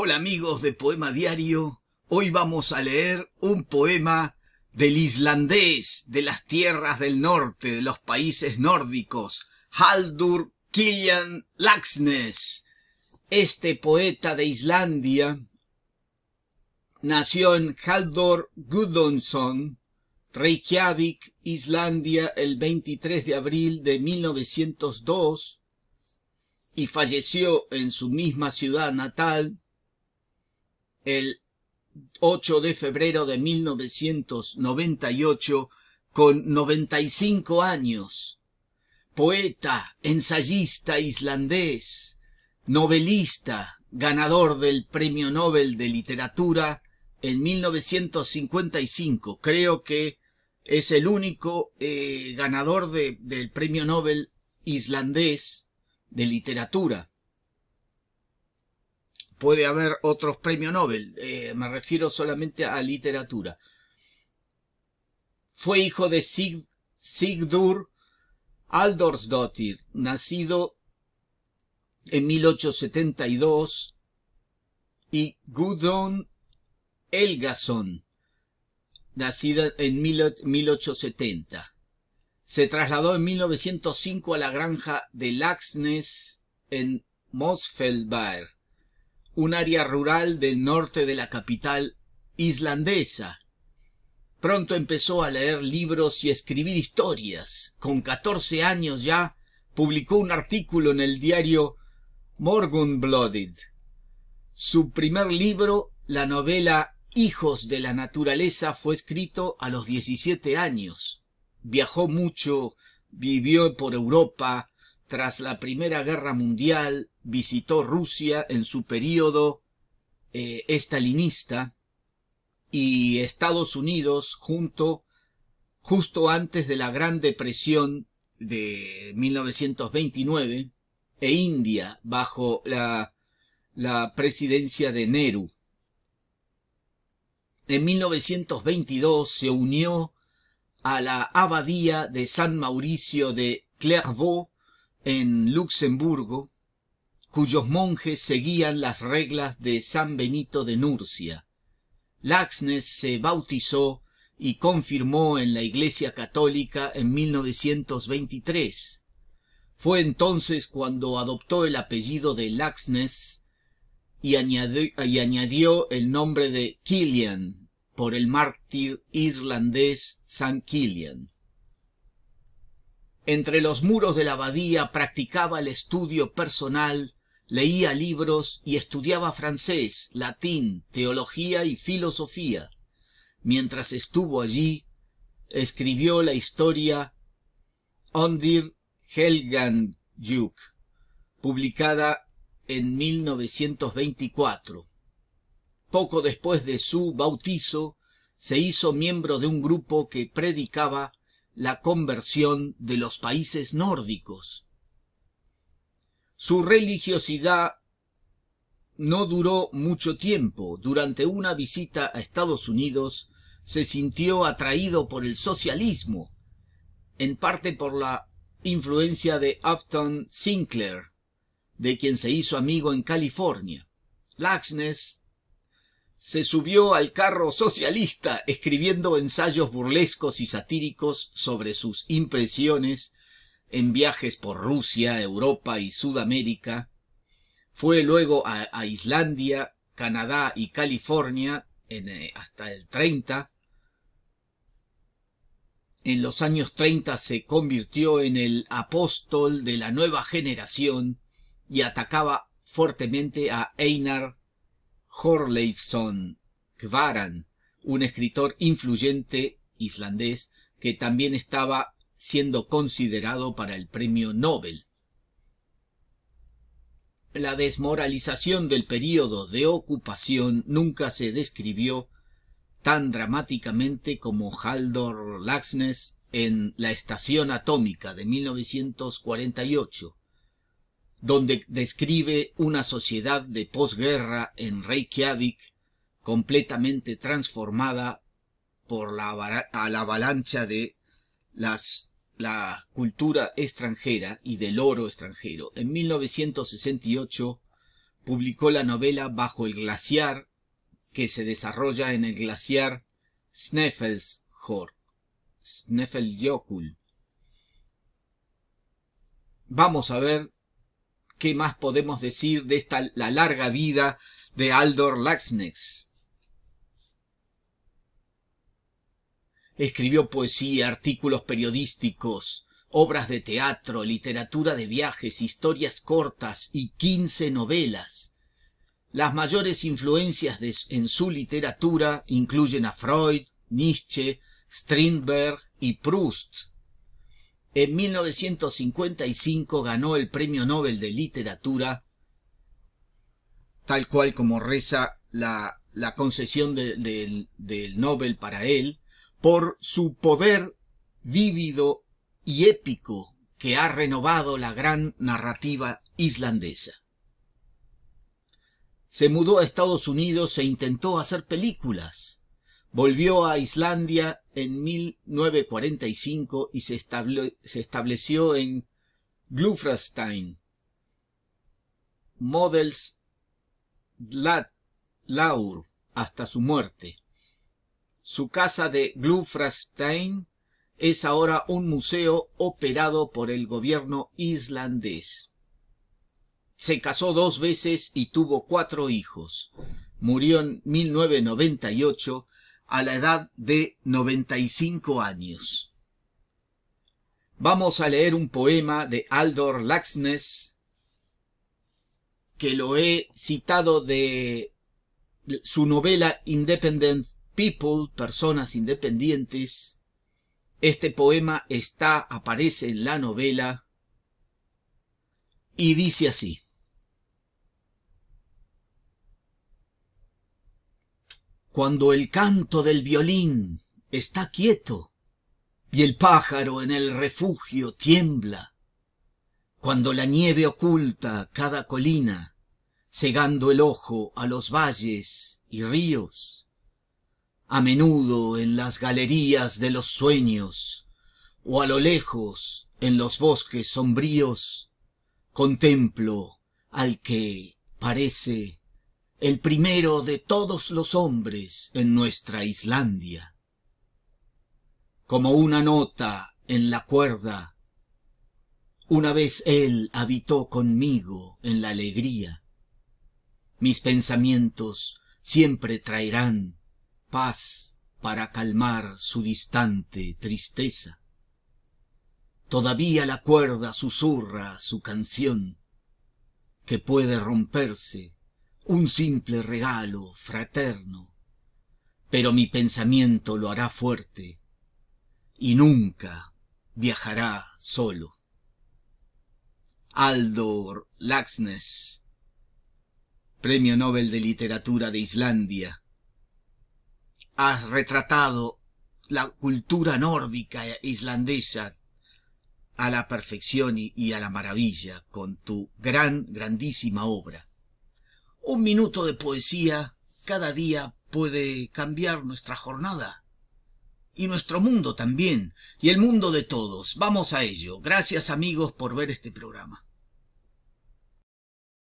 Hola amigos de Poema Diario, hoy vamos a leer un poema del islandés de las tierras del norte, de los países nórdicos, Haldur Killian Laxness. Este poeta de Islandia nació en Haldur Gudonson, Reykjavik, Islandia, el 23 de abril de 1902 y falleció en su misma ciudad natal el 8 de febrero de 1998 con 95 años. Poeta, ensayista islandés, novelista, ganador del Premio Nobel de Literatura en 1955. Creo que es el único eh, ganador del Premio Nobel islandés de Literatura puede haber otros Premio Nobel, eh, me refiero solamente a literatura. Fue hijo de Sig Sigdur Aldorsdottir, nacido en 1872, y Gudon Elgason, nacida en 1870. Se trasladó en 1905 a la granja de Laxnes en Mosfeldberg un área rural del norte de la capital islandesa. Pronto empezó a leer libros y escribir historias. Con 14 años ya publicó un artículo en el diario Blooded. Su primer libro, la novela Hijos de la Naturaleza, fue escrito a los 17 años. Viajó mucho, vivió por Europa tras la Primera Guerra Mundial visitó Rusia en su periodo eh, estalinista y Estados Unidos junto justo antes de la Gran Depresión de 1929 e India bajo la, la presidencia de Nehru. En 1922 se unió a la abadía de San Mauricio de Clairvaux en Luxemburgo cuyos monjes seguían las reglas de San Benito de Nurcia. Laxness se bautizó y confirmó en la Iglesia Católica en 1923. Fue entonces cuando adoptó el apellido de Laxness y añadió, y añadió el nombre de Killian por el mártir irlandés San Killian. Entre los muros de la abadía practicaba el estudio personal Leía libros y estudiaba francés, latín, teología y filosofía. Mientras estuvo allí, escribió la historia Ondir Helgandjuk, publicada en 1924. Poco después de su bautizo, se hizo miembro de un grupo que predicaba la conversión de los países nórdicos su religiosidad no duró mucho tiempo. Durante una visita a Estados Unidos se sintió atraído por el socialismo, en parte por la influencia de Upton Sinclair, de quien se hizo amigo en California. Laxness se subió al carro socialista escribiendo ensayos burlescos y satíricos sobre sus impresiones en viajes por Rusia, Europa y Sudamérica. Fue luego a, Islandia, Canadá y California eh, hasta el 30. En los años 30 se convirtió en el apóstol de la nueva generación y atacaba fuertemente a Einar Horleifsson Kvaran, un escritor influyente islandés que también estaba siendo considerado para el premio Nobel. La desmoralización del período de ocupación nunca se describió tan dramáticamente como Haldor Laxness en La Estación Atómica de 1948, donde describe una sociedad de posguerra en Reykjavik completamente transformada por a la avalancha de las la cultura extranjera y del oro extranjero, en 1968 publicó la novela Bajo el glaciar, que se desarrolla en el glaciar Sneffelsjökull Vamos a ver qué más podemos decir de esta la larga vida de Aldor Laxnex. Escribió poesía, artículos periodísticos, obras de teatro, literatura de viajes, historias cortas y quince novelas. Las mayores influencias en su literatura incluyen a Freud, Nietzsche, Strindberg y Proust. En 1955 ganó el Premio Nobel de Literatura, tal cual como reza la, la concesión del Nobel para él, por su poder vívido y épico que ha renovado la gran narrativa islandesa. Se mudó a Estados Unidos e intentó hacer películas. Volvió a Islandia en 1945 y se, estableció en Glufrastein. Models Laur hasta su muerte. Su casa de Glufrastein es ahora un museo operado por el gobierno islandés. Se casó dos veces y tuvo cuatro hijos. Murió en 1998 a la edad de 95 años. Vamos a leer un poema de Aldor Laxness que lo he citado de su novela Independent people, personas independientes. Este poema está, aparece en la novela y dice así. Cuando el canto del violín está quieto y el pájaro en el refugio tiembla, cuando la nieve oculta cada colina, cegando el ojo a los valles y ríos, a menudo en las galerías de los sueños, o a lo lejos en los bosques sombríos, contemplo al que parece el primero de todos los hombres en nuestra Islandia. Como una nota en la cuerda, una vez él habitó conmigo en la alegría. Mis pensamientos siempre traerán paz para calmar su distante tristeza. Todavía la cuerda susurra su canción, que puede romperse un simple regalo fraterno, pero mi pensamiento lo hará fuerte y nunca viajará solo. Aldor Laxness, Premio Nobel de Literatura de Islandia, has retratado la cultura nórdica e islandesa a la perfección y a la maravilla con tu gran, grandísima obra. Un minuto de poesía cada día puede cambiar nuestra jornada y nuestro mundo también, y el mundo de todos. Vamos a ello. Gracias amigos por ver este programa.